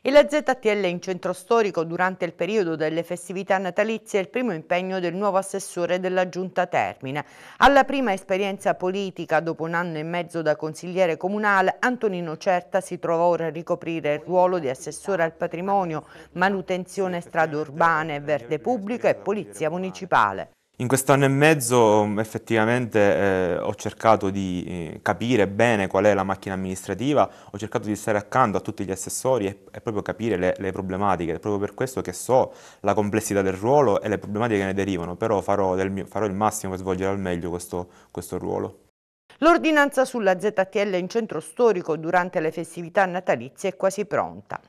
E la ZTL in centro storico durante il periodo delle festività natalizie è il primo impegno del nuovo assessore della Giunta Termine. Alla prima esperienza politica dopo un anno e mezzo da consigliere comunale, Antonino Certa si trova ora a ricoprire il ruolo di assessore al patrimonio, manutenzione strade urbane, verde pubblico e polizia municipale. In questo anno e mezzo mm, effettivamente eh, ho cercato di eh, capire bene qual è la macchina amministrativa, ho cercato di stare accanto a tutti gli assessori e, e proprio capire le, le, problematiche, è proprio per questo che so la complessità del ruolo e le problematiche che ne derivano, però farò, mio, farò il massimo per svolgere al meglio questo, questo ruolo. L'ordinanza sulla ZTL in centro storico durante le festività natalizie è quasi pronta.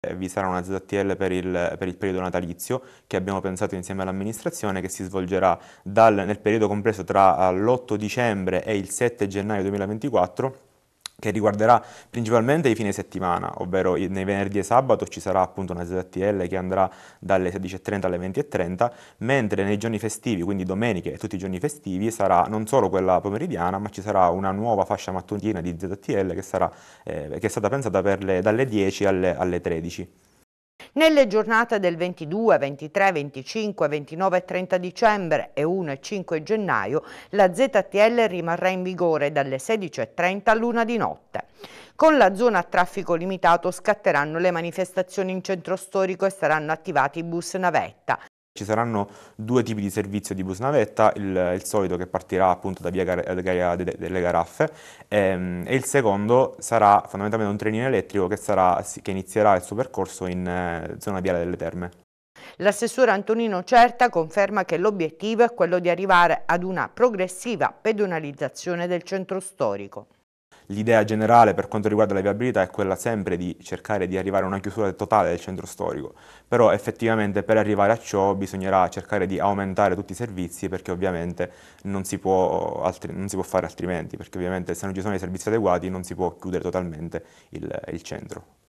Eh, vi sarà una ZTL per il, per il, periodo natalizio che abbiamo pensato insieme all'amministrazione che si svolgerà dal, nel periodo compreso tra eh, l'8 dicembre e il 7 gennaio 2024 che riguarderà principalmente i fine settimana, ovvero nei venerdì e sabato ci sarà appunto una ZTL che andrà dalle 16.30 alle 20.30, mentre nei giorni festivi, quindi domeniche e tutti i giorni festivi, sarà non solo quella pomeridiana, ma ci sarà una nuova fascia mattutina di ZTL che, sarà, eh, che è stata pensata per le, dalle 10 alle, alle 13. Nelle giornate del 22, 23, 25, 29 e 30 dicembre e 1 e 5 gennaio la ZTL rimarrà in vigore dalle 16.30 all'una di notte. Con la zona a traffico limitato scatteranno le manifestazioni in centro storico e saranno attivati i bus navetta. Ci saranno due tipi di servizio di bus navetta, il, il solito che partirà appunto da via Gar Gaia delle Garaffe ehm, e il secondo sarà fondamentalmente un trenino elettrico che, sarà, che inizierà il suo percorso in eh, zona viale delle Terme. L'assessore Antonino Certa conferma che l'obiettivo è quello di arrivare ad una progressiva pedonalizzazione del centro storico l'idea generale per quanto riguarda la viabilità è quella sempre di cercare di arrivare a una chiusura totale del centro storico, però effettivamente per arrivare a ciò bisognerà cercare di aumentare tutti i servizi perché ovviamente non si può, altri, non si può fare altrimenti, perché ovviamente se non ci sono i servizi adeguati non si può chiudere totalmente il, il centro.